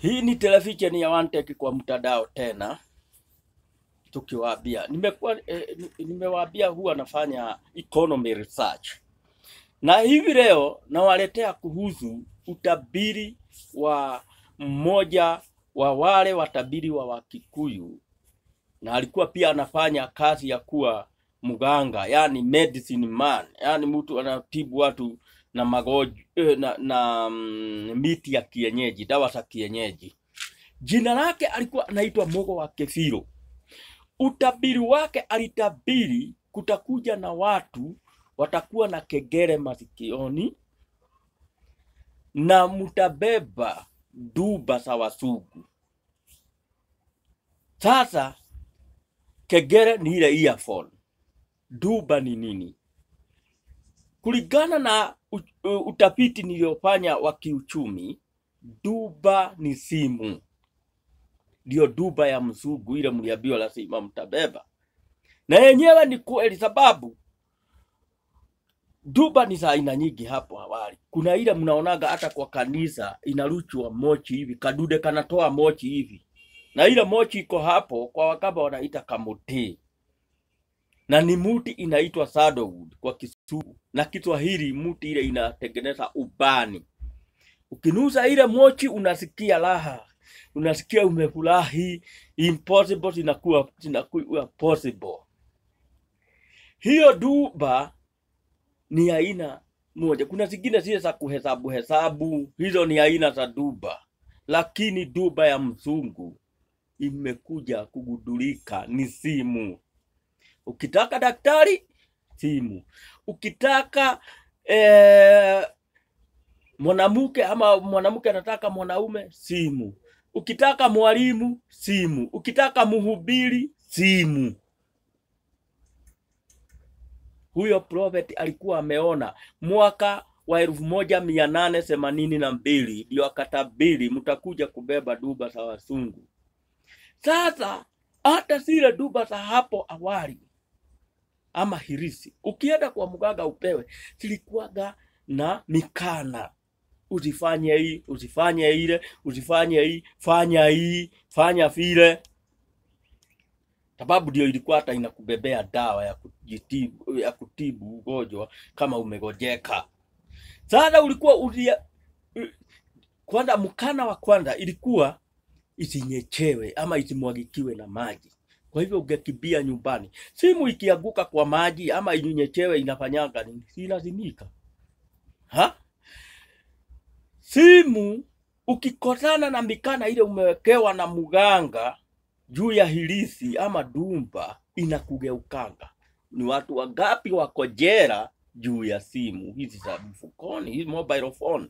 Hii ni television ya Wantech kwa mtandao tena, tukiwaambia nimekuwa eh, nimewaambia huwa nafanya economy research, na hivi leo nawaletea kuhusu utabiri wa mmoja wa wale watabiri wa Wakikuyu, na alikuwa pia anafanya kazi ya kuwa mganga, yani medicine man, yani mtu anatibu watu na magonjwa eh, na, na mm, miti ya kienyeji, dawa za kienyeji. Jina lake alikuwa anaitwa Mogo wa Kefiro. Utabiri wake alitabiri kutakuja na watu watakuwa na kegere masikioni na mutabeba duba za wasugu. Sasa kegere ni ile earphone. Duba ni nini? Kulingana na utafiti niliyofanya wa kiuchumi, duba ni simu, ndio duba ya mzungu ile mliambiwa lazima mtabeba, na yenyewe ni kweli, eh, sababu duba ni za aina nyingi. Hapo awali kuna ile mnaonaga hata kwa kanisa inaruchwa mochi hivi, kadude kanatoa mochi hivi, na ile mochi iko hapo kwa wakaba wanaita kamutii na ni muti inaitwa sandalwood kwa Kisuu na Kiswahili, muti ile inatengeneza ubani. Ukinusa ile mochi unasikia raha, unasikia umefurahi, impossible zinakuwa zinakuwa possible. Hiyo duba ni aina moja. Kuna zingine zile za kuhesabu hesabu, hizo ni aina za duba, lakini duba ya mzungu imekuja kugudulika ni simu Ukitaka daktari simu, ukitaka eh, mwanamke ama mwanamke anataka mwanaume simu, ukitaka mwalimu simu, ukitaka mhubiri simu. Huyo prophet alikuwa ameona mwaka wa elfu moja mia nane themanini na mbili ndio akatabiri mtakuja kubeba duba za wasungu. Sasa hata zile duba za hapo awali ama hirisi. Ukienda kwa mganga upewe, kilikuwaga na mikana, usifanye hii, usifanye ile, usifanye hii, fanya hii, fanya vile, sababu ndio ilikuwa hata inakubebea dawa ya kutibu, ya kutibu ugonjwa kama umegojeka. Sasa ulikuwa ulia, kwanza mkana wa kwanza ilikuwa isinyechewe ama isimwagikiwe na maji kwa hivyo ungekimbia nyumbani. Simu ikianguka kwa maji ama inyenyechewe, inafanyaga nini? Si lazimika. Ha? Simu ukikosana na mikana ile umewekewa na mganga juu ya hilisi ama dumba inakugeukanga. Ni watu wangapi wako jera juu ya simu hizi za mfukoni, hizi mobile phone?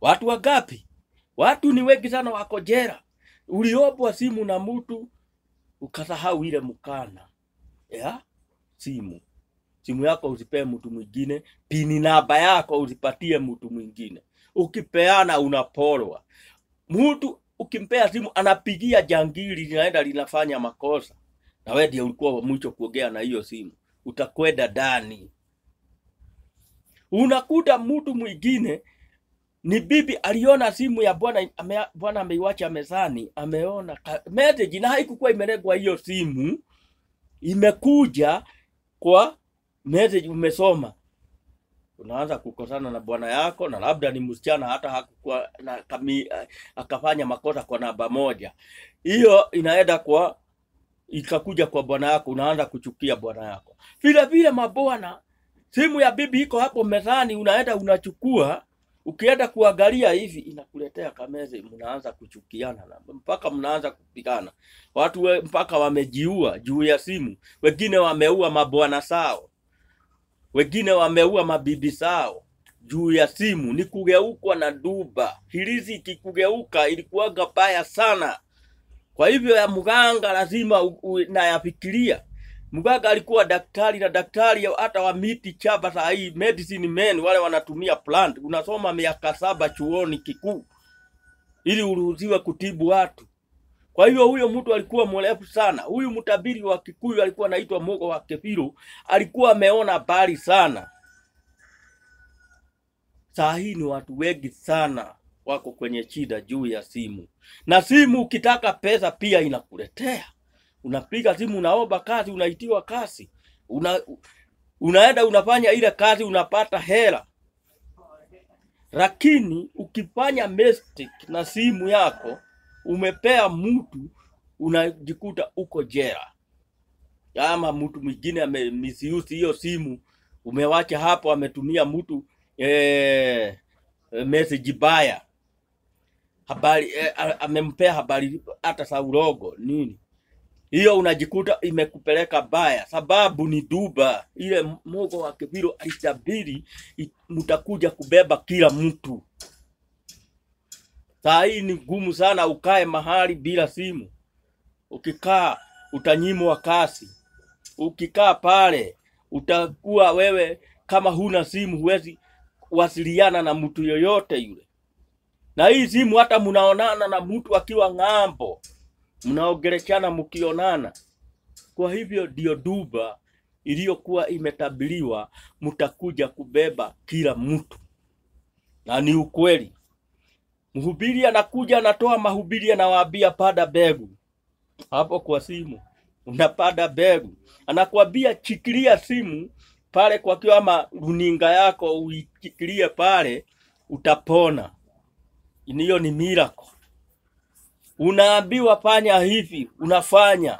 Watu wangapi? Watu ni wengi sana wako jera, Uliopwa simu na mtu ukasahau ile mkana ya simu simu yako usipee mtu mwingine, pini namba yako usipatie mtu mwingine. Ukipeana unaporwa. Mtu ukimpea simu anapigia jangili, linaenda linafanya makosa, na wewe ndio ulikuwa mwisho kuongea na hiyo simu, utakwenda ndani. Unakuta mtu mwingine ni bibi aliona simu ya bwana ame, bwana ameiwacha mezani, ameona message na haikukuwa imelegwa hiyo simu, imekuja kwa message umesoma unaanza kukosana na bwana yako, na labda ni msichana hata hakukua na kami, eh, akafanya makosa kwa namba moja, hiyo inaenda kwa ikakuja kwa bwana yako, unaanza kuchukia bwana yako. Vile vile mabwana, simu ya bibi iko hapo mezani, unaenda unachukua Ukienda kuangalia hivi inakuletea kameze, mnaanza kuchukiana na mpaka mnaanza kupigana. Watu we, mpaka wamejiua juu ya simu, wengine wameua mabwana sao, wengine wameua mabibi sao juu ya simu. Ni kugeukwa na duba hilizi, ikikugeuka ilikuwaga baya sana. Kwa hivyo ya mganga lazima nayafikiria Mganga alikuwa daktari na daktari hata wa miti chaba saa hii medicine men wale wanatumia plant. Unasoma miaka saba chuoni kikuu ili uruhusiwe kutibu watu. Kwa hiyo huyo mtu alikuwa mwerevu sana. Huyu mtabiri wa Kikuyu alikuwa anaitwa Mogo wa Kefiru, alikuwa ameona bali sana. Saa hii ni watu wengi sana wako kwenye shida juu ya simu, na simu ukitaka pesa pia inakuletea unapiga simu, unaomba kazi, unaitiwa kazi, una, unaenda unafanya ile kazi, unapata hela. Lakini ukifanya mistake na simu yako umepea mtu, unajikuta uko jela, ama mtu mwingine amemisiusi hiyo simu, umewacha hapo, ametumia mtu eh, message baya habari eh, amempea habari hata saurogo nini hiyo unajikuta imekupeleka baya, sababu ni duba ile. mogo wa Kibiro alitabiri mtakuja kubeba kila mtu. Saa hii ni ngumu sana ukae mahali bila simu. Ukikaa utanyimwa wakasi ukikaa pale utakuwa wewe kama huna simu, huwezi wasiliana na mtu yoyote yule. Na hii simu hata munaonana na mtu akiwa ng'ambo mnaongeleshana mkionana. Kwa hivyo ndio duba iliyokuwa imetabiliwa, mtakuja kubeba kila mtu, na ni ukweli. Mhubiri anakuja anatoa mahubiri, anawaambia pada mbegu hapo kwa simu, unapada mbegu, anakuambia chikilia simu pale kwa kiwama runinga yako uichikilie pale, utapona. Niyo ni mirako unaambiwa fanya hivi, unafanya.